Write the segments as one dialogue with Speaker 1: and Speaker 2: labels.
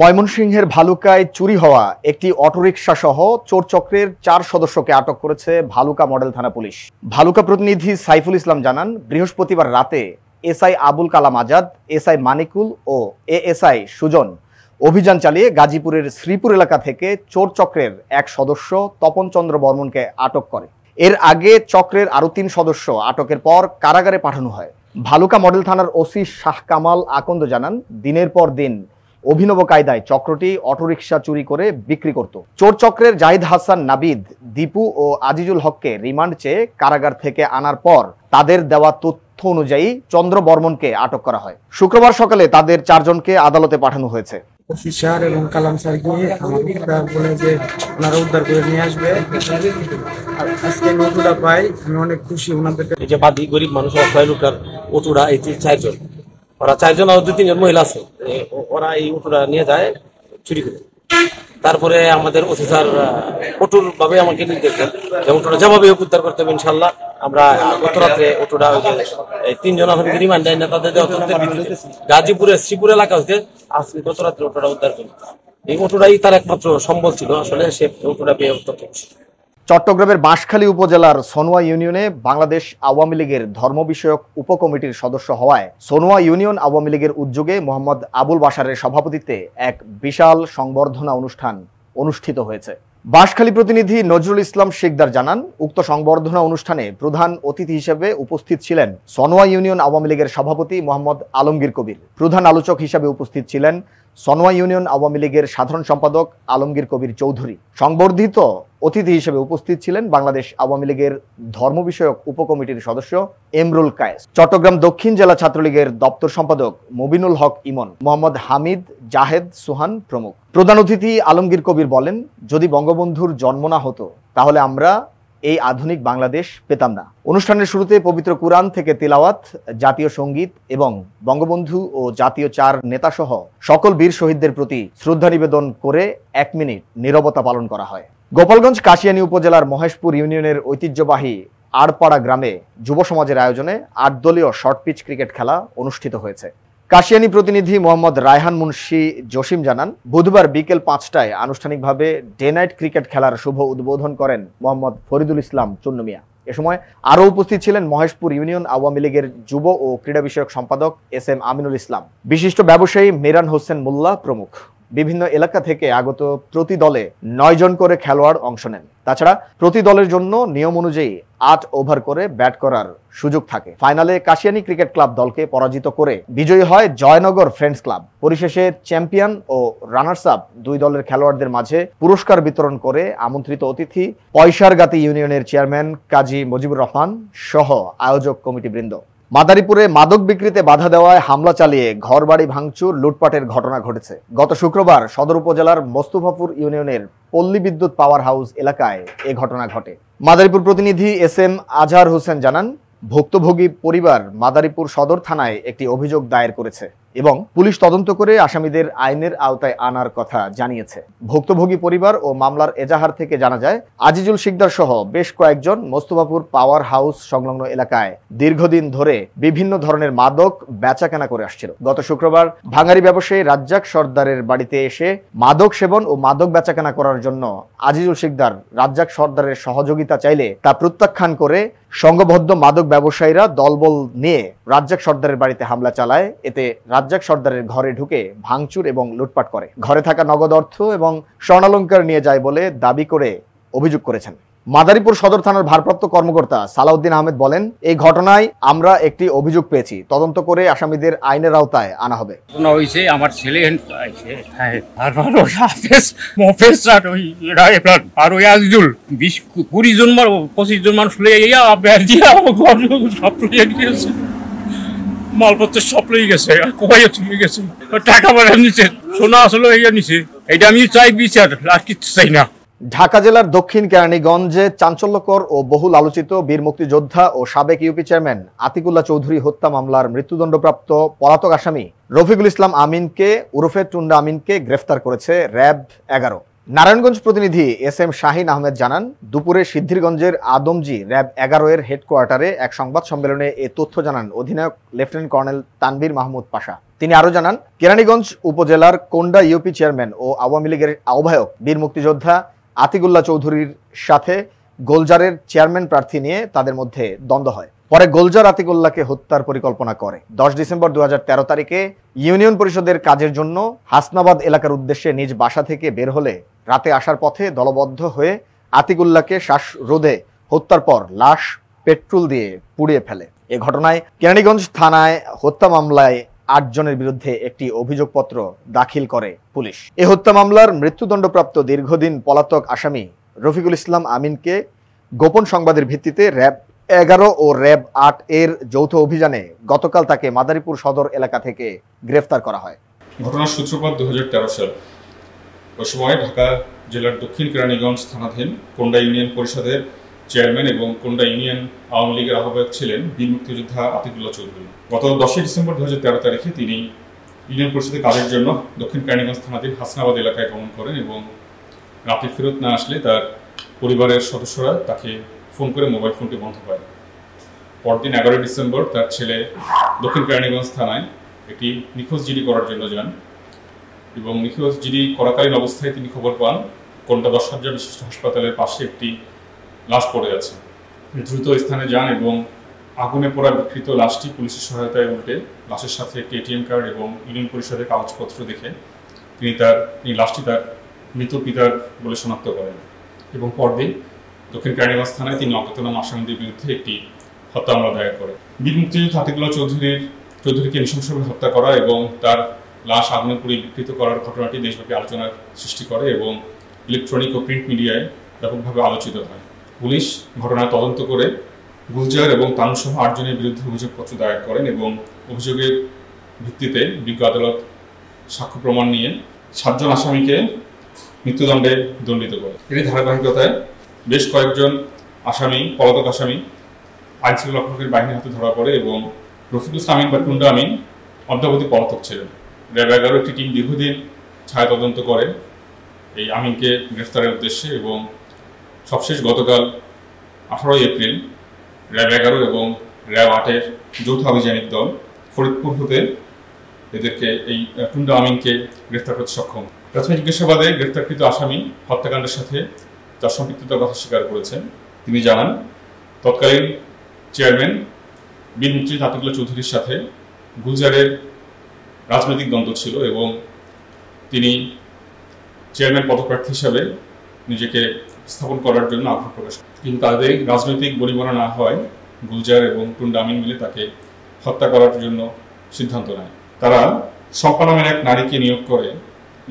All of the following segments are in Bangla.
Speaker 1: ময়মনসিংহের ভালুকায় চুরি হওয়া একটি অটোরিকশা সহ চোর চক্রের চার সদস্যকে আটক করেছে ভালুকা মডেল থানা পুলিশ ভালুকা প্রতিনিধি সাইফুল ইসলাম জানান বৃহস্পতিবার রাতে এসআই আবুল কালাম আজাদ এসআই মানিকুল ও এএসআই সুজন অভিযান চালিয়ে গাজীপুরের শ্রীপুর এলাকা থেকে চোর চক্রের এক সদস্য তপন চন্দ্র বর্মনকে আটক করে এর আগে চক্রের আরও তিন সদস্য আটকের পর কারাগারে পাঠানো হয় ভালুকা মডেল থানার ওসি শাহ কামাল আকন্দ জানান দিনের পর দিন অভিনব কায়দায় চক্রটি অটোরিকশা চুরি করে বিক্রি করত চোর চক্রের জাহিদ হাসান নাবিদ দীপু ও আজিজুল হককে রিমান্ড চেয়ে কারাগার থেকে আনার পর তাদের দেওয়া তথ্য অনুযায়ী চন্দ্র বর্মনকে আটক করা হয় শুক্রবার সকালে তাদের চারজনকে আদালতে পাঠানো হয়েছে এবং কালাম স্যার গিয়ে বলে যে ওনারা উদ্ধার করে নিয়ে আসবে আজকে পাই আমি অনেক খুশি এই যে বাদী গরিব মানুষ অসহায় অতুরা এই চারজন ওরা চারজন আর দুই তিনজন মহিলা আছে ওরা এই উঠোটা নিয়ে যায় চুরি করে তারপরে আমাদের অফিসার অটুর ভাবে আমাকে নির্দেশ দেন যে উঠোটা যেভাবে উদ্ধার করতে হবে ইনশাল্লাহ আমরা গত রাত্রে অটোটা ওই যে তিনজন আসলে রিমান্ড দেয় না তাদের তদন্তের গাজীপুরের শ্রীপুর এলাকা হচ্ছে আজকে গত রাত্রে অটোটা উদ্ধার করি এই অটোটাই তার একমাত্র সম্বল ছিল আসলে সে অটোটা পেয়ে অত্যন্ত খুশি চট্টগ্রামের বাঁশখালী উপজেলার সোনোয়া ইউনিয়নে বাংলাদেশ আওয়ামী লীগের ধর্ম বিষয়ক উপকমিটির সদস্য হওয়ায় সোনোয়া ইউনিয়ন আওয়ামী লীগের উদ্যোগে মোহাম্মদ আবুল বাসারের সভাপতিত্বে এক বিশাল সংবর্ধনা অনুষ্ঠান অনুষ্ঠিত হয়েছে বাঁশখালী প্রতিনিধি নজরুল ইসলাম শিকদার জানান উক্ত সংবর্ধনা অনুষ্ঠানে প্রধান অতিথি হিসেবে উপস্থিত ছিলেন সনোয়া ইউনিয়ন আওয়ামী লীগের সভাপতি মোহাম্মদ আলমগীর কবির প্রধান আলোচক হিসেবে উপস্থিত ছিলেন সনোয়া ইউনিয়ন আওয়ামী লীগের সাধারণ সম্পাদক আলমগীর কবির চৌধুরী সংবর্ধিত অতিথি হিসেবে উপস্থিত ছিলেন বাংলাদেশ আওয়ামী লীগের ধর্ম বিষয়ক উপকমিটির সদস্য এমরুল কায়েস চট্টগ্রাম দক্ষিণ জেলা ছাত্রলীগের দপ্তর সম্পাদক মবিনুল হক ইমন মোহাম্মদ হামিদ জাহেদ সুহান প্রমুখ প্রধান অতিথি আলমগীর কবির বলেন যদি বঙ্গবন্ধুর জন্ম না হতো তাহলে আমরা এই আধুনিক বাংলাদেশ পেতাম না অনুষ্ঠানের শুরুতে পবিত্র কুরআন থেকে তিলাওয়াত জাতীয় সঙ্গীত এবং বঙ্গবন্ধু ও জাতীয় চার নেতাসহ সকল বীর শহীদদের প্রতি শ্রদ্ধা নিবেদন করে এক মিনিট নিরবতা পালন করা হয় গোপালগঞ্জ কাশিয়ানী উপজেলার মহেশপুর ইউনিয়নের ঐতিহ্যবাহী আড়পাড়া গ্রামে যুব সমাজের আয়োজনে আট দলীয় শর্ট পিচ ক্রিকেট খেলা অনুষ্ঠিত হয়েছে কাশিয়ানী প্রতিনিধি মোহাম্মদ রায়হান মুন্সি জসিম জানান বুধবার বিকেল পাঁচটায় আনুষ্ঠানিকভাবে ডে নাইট ক্রিকেট খেলার শুভ উদ্বোধন করেন মোহাম্মদ ফরিদুল ইসলাম চুন্নুমিয়া এ সময় আরও উপস্থিত ছিলেন মহেশপুর ইউনিয়ন আওয়ামী লীগের যুব ও ক্রীড়া বিষয়ক সম্পাদক এস এম আমিনুল ইসলাম বিশিষ্ট ব্যবসায়ী মিরান হোসেন মোল্লা প্রমুখ বিভিন্ন এলাকা থেকে আগত প্রতি দলে নয় জন করে খেলোয়াড় অংশ নেন তাছাড়া প্রতি দলের জন্য নিয়ম অনুযায়ী আট ওভার করে ব্যাট করার সুযোগ থাকে ফাইনালে কাশিয়ানি ক্রিকেট ক্লাব দলকে পরাজিত করে বিজয়ী হয় জয়নগর ফ্রেন্ডস ক্লাব পরিশেষে চ্যাম্পিয়ন ও রানার্স আপ দুই দলের খেলোয়াড়দের মাঝে পুরস্কার বিতরণ করে আমন্ত্রিত অতিথি পয়সারগাতি ইউনিয়নের চেয়ারম্যান কাজী মুজিবুর রহমান সহ আয়োজক কমিটি বৃন্দ মাদারীপুরে মাদক বিক্রিতে বাধা দেওয়ায় হামলা চালিয়ে ঘরবাড়ি ভাঙচুর লুটপাটের ঘটনা ঘটেছে গত শুক্রবার সদর উপজেলার মস্তুফাপুর ইউনিয়নের পল্লী বিদ্যুৎ পাওয়ার হাউস এলাকায় এ ঘটনা ঘটে মাদারীপুর প্রতিনিধি এস এম আজহার হোসেন জানান ভুক্তভোগী পরিবার মাদারীপুর সদর থানায় একটি অভিযোগ দায়ের করেছে এবং পুলিশ তদন্ত করে আসামিদের আইনের আওতায় আনার কথা জানিয়েছে ভুক্তভোগী পরিবার ও মামলার এজাহার থেকে জানা যায় আজিজুল সিকদার সহ বেশ কয়েকজন মোস্তফাপুর পাওয়ার হাউস সংলগ্ন এলাকায় দীর্ঘদিন ধরে বিভিন্ন ধরনের মাদক বেচাকেনা করে আসছিল গত শুক্রবার ভাঙারি ব্যবসায়ী রাজ্জাক সর্দারের বাড়িতে এসে মাদক সেবন ও মাদক বেচাকেনা করার জন্য আজিজুল সিকদার রাজ্জাক সর্দারের সহযোগিতা চাইলে তা প্রত্যাখ্যান করে সংঘবদ্ধ মাদক ব্যবসায়ীরা দলবল নিয়ে রাজ্জাক সর্দারের বাড়িতে হামলা চালায় এতে রাজ্জাক সর্দারের ঘরে ঢুকে ভাঙচুর এবং লুটপাট করে ঘরে থাকা নগদ অর্থ এবং স্বর্ণালঙ্কার নিয়ে যায় বলে দাবি করে অভিযোগ করেছেন মাদারীপুর সদর থানার ভারপ্রাপ্ত কর্মকর্তা সালাউদ্দিন আহমেদ বলেন এই ঘটনায় আমরা একটি অভিযোগ পেয়েছি তদন্ত করে আসামিদের আইনের আওতায় আনা হবে
Speaker 2: আমার ছেলে হ্যাঁ। কুড়ি জন পঁচিশ জন মানুষ মালপত্র সব গেছে চলে গেছে টাকা পয়সা নিচে সোনা আসলে নিচে এটা আমি চাই বিচার আর কিছু চাই না
Speaker 1: ঢাকা জেলার দক্ষিণ কেরানীগঞ্জে চাঞ্চল্যকর ও বহুল আলোচিত বীর মুক্তিযোদ্ধা ও সাবেক ইউপি চেয়ারম্যান আতিকুল্লাহ চৌধুরী হত্যা মামলার মৃত্যুদণ্ডপ্রাপ্ত পলাতক আসামি রফিকুল ইসলাম আমিনকে উরুফে টুন্ডা আমিনকে গ্রেফতার করেছে র্যাব এগারো নারায়ণগঞ্জ প্রতিনিধি এস এম শাহিন আহমেদ জানান দুপুরে সিদ্ধিরগঞ্জের আদমজি র্যাব এগারো এর হেডকোয়ার্টারে এক সংবাদ সম্মেলনে এ তথ্য জানান অধিনায়ক লেফটেন্যান্ট কর্নেল তানবীর মাহমুদ পাশা তিনি আরও জানান কেরানীগঞ্জ উপজেলার কোন্ডা ইউপি চেয়ারম্যান ও আওয়ামী লীগের আহ্বায়ক বীর মুক্তিযোদ্ধা আতিকুল্লাহ চৌধুরীর সাথে গোলজারের চেয়ারম্যান প্রার্থী নিয়ে তাদের মধ্যে দ্বন্দ্ব হয় পরে গোলজার আতিকুল্লাহকে হত্যার পরিকল্পনা করে দশ ডিসেম্বর দু তারিখে ইউনিয়ন পরিষদের কাজের জন্য হাসনাবাদ এলাকার উদ্দেশ্যে নিজ বাসা থেকে বের হলে রাতে আসার পথে দলবদ্ধ হয়ে আতিকুল্লাহকে শ্বাসরোধে হত্যার পর লাশ পেট্রোল দিয়ে পুড়িয়ে ফেলে এ ঘটনায় কেরানীগঞ্জ থানায় হত্যা মামলায় আটজনের বিরুদ্ধে একটি অভিযোগপত্র দাখিল করে পুলিশ এ হত্যা মামলার মৃত্যুদণ্ডপ্রাপ্ত দীর্ঘদিন পলাতক আসামি রফিকুল ইসলাম আমিনকে গোপন সংবাদের ভিত্তিতে র্যাব এগারো ও র্যাব আট এর যৌথ অভিযানে গতকাল তাকে মাদারীপুর সদর এলাকা থেকে গ্রেফতার করা হয়
Speaker 2: ঘটনার সূত্রপাত দু হাজার সাল ওই সময় ঢাকা জেলার দক্ষিণ কেরানীগঞ্জ থানাধীন কোন্ডা ইউনিয়ন পরিষদের চেয়ারম্যান এবং কোন্ডা ইউনিয়ন আওয়ামী লীগের আহ্বায়ক ছিলেন বীর মুক্তিযোদ্ধা আতিকুল্লাহ চৌধুরী গত দশই ডিসেম্বর দু তারিখে তিনি ইউনিয়ন পরিষদের কাজের জন্য দক্ষিণ কারিগঞ্জ থানাধীন হাসনাবাদ এলাকায় গমন করেন এবং রাতে ফেরত না আসলে তার পরিবারের সদস্যরা তাকে ফোন করে মোবাইল ফোনটি বন্ধ পায় পরদিন এগারোই ডিসেম্বর তার ছেলে দক্ষিণ কারিগঞ্জ থানায় একটি নিখোঁজ জিডি করার জন্য যান এবং নিখোঁজ জিডি করাকালীন অবস্থায় তিনি খবর পান কোনটা দশ হাজার বিশিষ্ট হাসপাতালের পাশে একটি লাশ পড়ে আছে দ্রুত স্থানে যান এবং আগুনে পড়া বিকৃত লাশটি পুলিশের সহায়তায় উল্টে লাশের সাথে একটি এটিএম কার্ড এবং ইউনিয়ন পরিষদের কাগজপত্র দেখে তিনি তার তিনি লাশটি তার মৃত পিতার বলে শনাক্ত করেন এবং পরদিন দক্ষিণ কারিগঞ্জ থানায় তিনি অজ্ঞাতনাম আসামিদের বিরুদ্ধে একটি হত্যা মামলা দায়ের করেন বীর মুক্তিযুদ্ধ হাতিবুল্লাহ চৌধুরীর চৌধুরীকে নৃশংসভাবে হত্যা করা এবং তার লাশ আগুনে পুড়ে বিকৃত করার ঘটনাটি দেশব্যাপী আলোচনার সৃষ্টি করে এবং ইলেকট্রনিক ও প্রিন্ট মিডিয়ায় ব্যাপকভাবে আলোচিত হয় পুলিশ ঘটনা তদন্ত করে গুলজার এবং সহ আটজনের বিরুদ্ধে অভিযোগপত্র দায়ের করেন এবং অভিযোগের ভিত্তিতে বিজ্ঞ আদালত সাক্ষ্য প্রমাণ নিয়ে সাতজন আসামিকে মৃত্যুদণ্ডে দণ্ডিত করে এটি ধারাবাহিকতায় বেশ কয়েকজন আসামি পলাতক আসামি আইনশৃঙ্খলা রক্ষকের বাহিনীর হাতে ধরা পড়ে এবং রফিকুল ইসলামিন বা টুন্ডা আমিন অদ্যাবধি পলাতক ছিলেন র্যাব এগারো একটি টিম দীর্ঘদিন ছায়া তদন্ত করে এই আমিনকে গ্রেফতারের উদ্দেশ্যে এবং সবশেষ গতকাল আঠারোই এপ্রিল র্যাব এগারো এবং র্যাব আটের যৌথ আভিযানিক দল ফরিদপুর হতে এদেরকে এই টুন্ডা আমিনকে গ্রেফতার করতে সক্ষম প্রাথমিক জিজ্ঞাসাবাদে গ্রেফতারকৃত আসামি হত্যাকাণ্ডের সাথে তার সম্পৃক্ততার কথা স্বীকার করেছেন তিনি জানান তৎকালীন চেয়ারম্যান বীরমন্ত্রী তাতিকুল্লা চৌধুরীর সাথে গুলজারের রাজনৈতিক দ্বন্দ্ব ছিল এবং তিনি চেয়ারম্যান পদপ্রার্থী হিসাবে নিজেকে স্থাপন করার জন্য আগ্রহ প্রকাশ কিন্তু তাদের রাজনৈতিক বলিমনা না হয় গুলজার এবং টুন্ডামিন মিলে তাকে হত্যা করার জন্য সিদ্ধান্ত নেয় তারা শম্পা নামের এক নারীকে নিয়োগ করে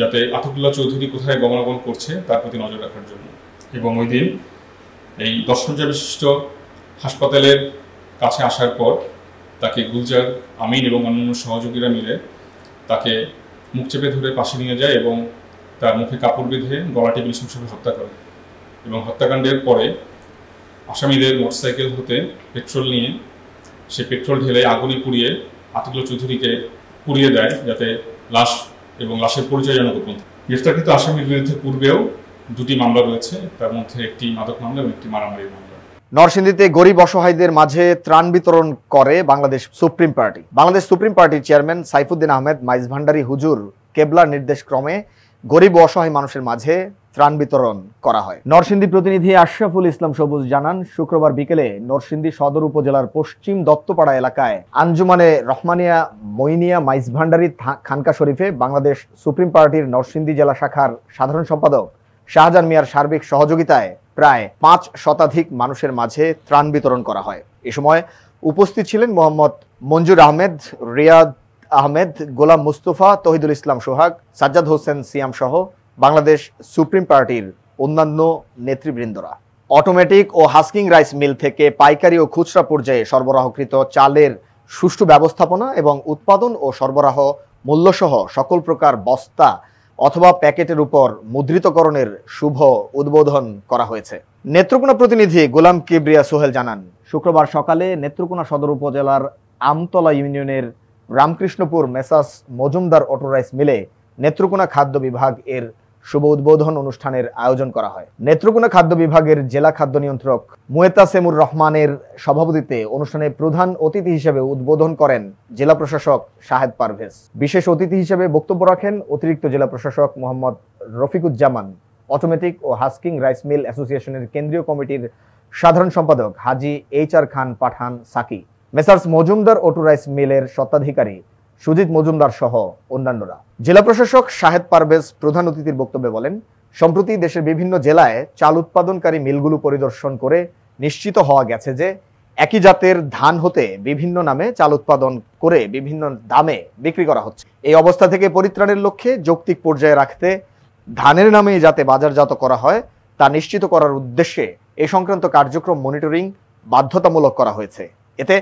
Speaker 2: যাতে আতকুল্লা চৌধুরী কোথায় গমনাগমন করছে তার প্রতি নজর রাখার জন্য এবং ওই দিন এই দর্শনজা বিশিষ্ট হাসপাতালের কাছে আসার পর তাকে গুলজার আমিন এবং অন্যান্য সহযোগীরা মিলে তাকে মুখ চেপে ধরে পাশে নিয়ে যায় এবং তার মুখে কাপড় বেঁধে গলা টেবিল হত্যা করে এবং হত্যাকাণ্ডের পরে আসামিদের মোটরসাইকেল হতে পেট্রোল নিয়ে সে পেট্রোল ঢেলে আগুনে পুড়িয়ে আতিকুল চৌধুরীকে পুড়িয়ে দেয় যাতে লাশ এবং লাশের পরিচয় যেন গোপন গ্রেফতারকৃত আসামির বিরুদ্ধে পূর্বেও দুটি মামলা রয়েছে তার মধ্যে একটি মাদক মামলা এবং একটি মারামারি মামলা
Speaker 1: নরসিংদীতে গরিব অসহায়দের মাঝে ত্রাণ বিতরণ করে Bangladesh supreme party Bangladesh supreme পার্টির চেয়ারম্যান সাইফুদ্দিন আহমেদ মাইজ ভান্ডারী হুজুর কেবলার নির্দেশক্রমে গরিব অসহায় মানুষের মাঝে ত্রাণ বিতরণ করা হয় নরসিংদী প্রতিনিধি আশরাফুল ইসলাম সবুজ জানান শুক্রবার বিকেলে নরসিংদী সদর উপজেলার পশ্চিম দত্তপাড়া এলাকায় আঞ্জুমানে রহমানিয়া মইনিয়া মাইস ভান্ডারি খানকা শরীফে বাংলাদেশ সুপ্রিম পার্টির নরসিংদী জেলা শাখার সাধারণ সম্পাদক শাহজাহান মিয়ার সার্বিক সহযোগিতায় প্রায় পাঁচ শতাধিক মানুষের মাঝে ত্রাণ বিতরণ করা হয় এ সময় উপস্থিত ছিলেন মোহাম্মদ মঞ্জুর আহমেদ রিয়াদ আহমেদ গোলাম মুস্তফা তহিদুল ইসলাম সোহাগ সাজ্জাদ হোসেন সিয়াম সহ বাংলাদেশ সুপ্রিম পার্টির অন্যান্য নেতৃবৃন্দরা অটোমেটিক ও হাস্কিং রাইস মিল থেকে পাইকারি ও খুচরা পর্যায়ে সরবরাহকৃত চালের সুষ্ঠু ব্যবস্থাপনা এবং উৎপাদন ও সরবরাহ মূল্যসহ সকল প্রকার বস্তা অথবা প্যাকেটের উপর মুদ্রিতকরণের শুভ উদ্বোধন করা হয়েছে নেত্রকোনা প্রতিনিধি গোলাম কিবরিয়া সোহেল জানান শুক্রবার সকালে নেত্রকোনা সদর উপজেলার আমতলা ইউনিয়নের রামকৃষ্ণপুর মেসাস মজুমদার অটোরাইস মিলে নেত্রকোনা খাদ্য বিভাগ এর শুভ উদ্বোধন অনুষ্ঠানের আয়োজন করা হয় নেত্রকোনা খাদ্য বিভাগের জেলা খাদ্য নিয়ন্ত্রক মুয়েতাসেমুর রহমানের সভাপতিতে অনুষ্ঠানে প্রধান অতিথি হিসেবে উদ্বোধন করেন জেলা প্রশাসক শাহেদ পারভেজ বিশেষ অতিথি হিসেবে বক্তব্য রাখেন অতিরিক্ত জেলা প্রশাসক মোহাম্মদ রফিকুজ্জামান অটোমেটিক ও হাস্কিং রাইস মিল অ্যাসোসিয়েশনের কেন্দ্রীয় কমিটির সাধারণ সম্পাদক Haji H R Khan Pathan Saki messrs Majumdar auto rice মিলের স্বত্বাধিকারী সুজিত মজুমদার সহ অন্যান্যরা জেলা প্রশাসক শাহেদ পারভেজ প্রধান অতিথির বক্তব্যে বলেন সম্প্রতি দেশের বিভিন্ন জেলায় চাল উৎপাদনকারী মিলগুলো পরিদর্শন করে নিশ্চিত হওয়া গেছে যে একই জাতের ধান হতে বিভিন্ন নামে চাল উৎপাদন করে বিভিন্ন দামে বিক্রি করা হচ্ছে এই অবস্থা থেকে পরিত্রাণের লক্ষ্যে যৌক্তিক পর্যায়ে রাখতে ধানের নামে যাতে বাজারজাত করা হয় তা নিশ্চিত করার উদ্দেশ্যে এ সংক্রান্ত কার্যক্রম মনিটরিং বাধ্যতামূলক করা হয়েছে এতে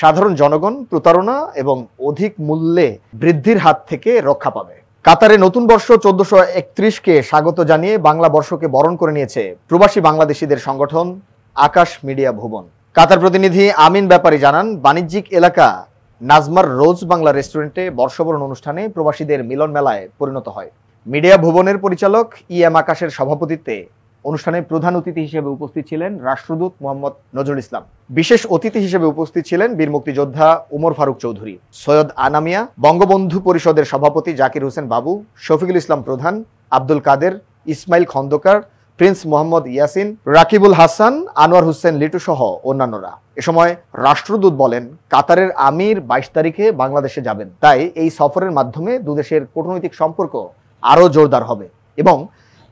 Speaker 1: সাধারণ জনগণ প্রতারণা এবং অধিক মূল্যে বৃদ্ধির হাত থেকে রক্ষা পাবে কাতারে নতুন বর্ষ চোদ্দশো একত্রিশকে স্বাগত জানিয়ে বাংলা বর্ষকে বরণ করে নিয়েছে প্রবাসী বাংলাদেশিদের সংগঠন আকাশ মিডিয়া ভুবন কাতার প্রতিনিধি আমিন ব্যাপারী জানান বাণিজ্যিক এলাকা নাজমার রোজ বাংলা রেস্টুরেন্টে বর্ষবরণ অনুষ্ঠানে প্রবাসীদের মিলন মেলায় পরিণত হয় মিডিয়া ভুবনের পরিচালক ই এম আকাশের সভাপতিত্বে অনুষ্ঠানে প্রধান অতিথি হিসেবে উপস্থিত ছিলেন রাষ্ট্রদূত মোহাম্মদ নজরুল ইসলাম বিশেষ অতিথি হিসেবে উপস্থিত ছিলেন বীর মুক্তিযোদ্ধা উমর ফারুক চৌধুরী সৈয়দ আনামিয়া বঙ্গবন্ধু পরিষদের সভাপতি জাকির হোসেন বাবু শফিকুল ইসলাম প্রধান আব্দুল কাদের ইসমাইল খন্দকার প্রিন্স মোহাম্মদ ইয়াসিন রাকিবুল হাসান আনোয়ার হোসেন লিটু সহ অন্যান্যরা এ সময় রাষ্ট্রদূত বলেন কাতারের আমির বাইশ তারিখে বাংলাদেশে যাবেন তাই এই সফরের মাধ্যমে দুদেশের কূটনৈতিক সম্পর্ক আরও জোরদার হবে এবং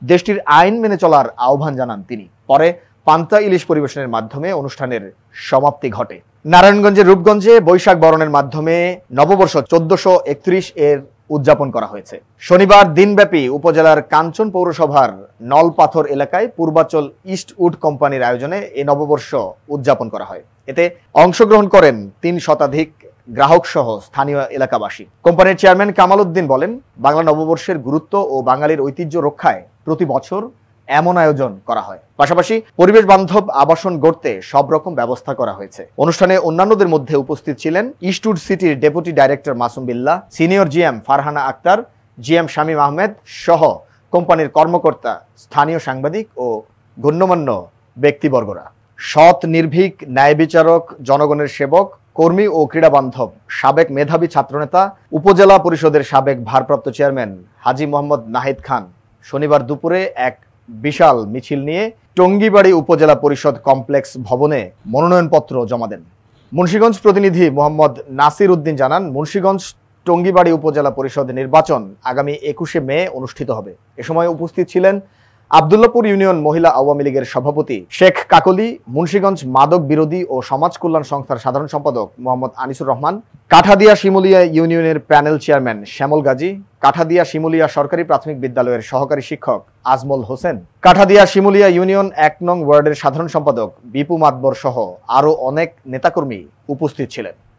Speaker 1: দেশটির আইন মেনে চলার আহ্বান জানান তিনি পরে পান্তা ইলিশ পরিবেশনের মাধ্যমে অনুষ্ঠানের সমাপ্তি ঘটে নারায়ণগঞ্জের রূপগঞ্জে বৈশাখ বরণের মাধ্যমে নববর্ষ চোদ্দশো একত্রিশ এর উদযাপন করা হয়েছে শনিবার দিনব্যাপী উপজেলার কাঞ্চন পৌরসভার নলপাথর এলাকায় পূর্বাচল ইস্টউড কোম্পানির আয়োজনে এই নববর্ষ উদযাপন করা হয় এতে অংশগ্রহণ করেন তিন শতাধিক গ্রাহক সহ স্থানীয় এলাকাবাসী কোম্পানির চেয়ারম্যান কামাল উদ্দিন বলেন বাংলা নববর্ষের গুরুত্ব ও বাঙালির ঐতিহ্য রক্ষায় প্রতি বছর এমন আয়োজন করা হয় পাশাপাশি পরিবেশ বান্ধব আবাসন গড়তে সব রকম ব্যবস্থা করা হয়েছে অনুষ্ঠানে অন্যান্যদের মধ্যে উপস্থিত ছিলেন ইস্টুড সিটির deputy director Masum Billa senior GM Farhana Akter GM Shamim Ahmed সহ কোম্পানির কর্মকর্তা স্থানীয় সাংবাদিক ও গণ্যমান্য ব্যক্তিবর্গরা সৎ নির্ভীক ন্যায় বিচারক জনগণের সেবক কর্মী ও ক্রীড়া বান্ধব সাবেক মেধাবী ছাত্রনেতা উপজেলা পরিষদের সাবেক ভারপ্রাপ্ত চেয়ারম্যান হাজি মোহাম্মদ নাহিদ খান শনিবার দুপুরে এক বিশাল মিছিল নিয়ে টঙ্গিবাড়ি উপজেলা পরিষদ কমপ্লেক্স ভবনে মনোনয়নপত্র জমা দেন মুন্সীগঞ্জ প্রতিনিধি মোহাম্মদ নাসির উদ্দিন জানান মুন্সীগঞ্জ টঙ্গিবাড়ি উপজেলা পরিষদ নির্বাচন আগামী একুশে মে অনুষ্ঠিত হবে এ সময় উপস্থিত ছিলেন আবদুল্লাপুর ইউনিয়ন মহিলা আওয়ামী লীগের সভাপতি শেখ কাকলি মুন্সীগঞ্জ মাদক বিরোধী ও সমাজ কল্যাণ সংস্থার সাধারণ সম্পাদক মোহাম্মদ আনিসুর রহমান কাঠাদিয়া শিমুলিয়া ইউনিয়নের প্যানেল চেয়ারম্যান শ্যামল গাজী কাঠাদিয়া শিমুলিয়া সরকারি প্রাথমিক বিদ্যালয়ের সহকারী শিক্ষক আজমল হোসেন কাঠাদিয়া শিমুলিয়া ইউনিয়ন এক নং ওয়ার্ডের সাধারণ সম্পাদক বিপু মাতবর সহ আরও অনেক নেতাকর্মী উপস্থিত ছিলেন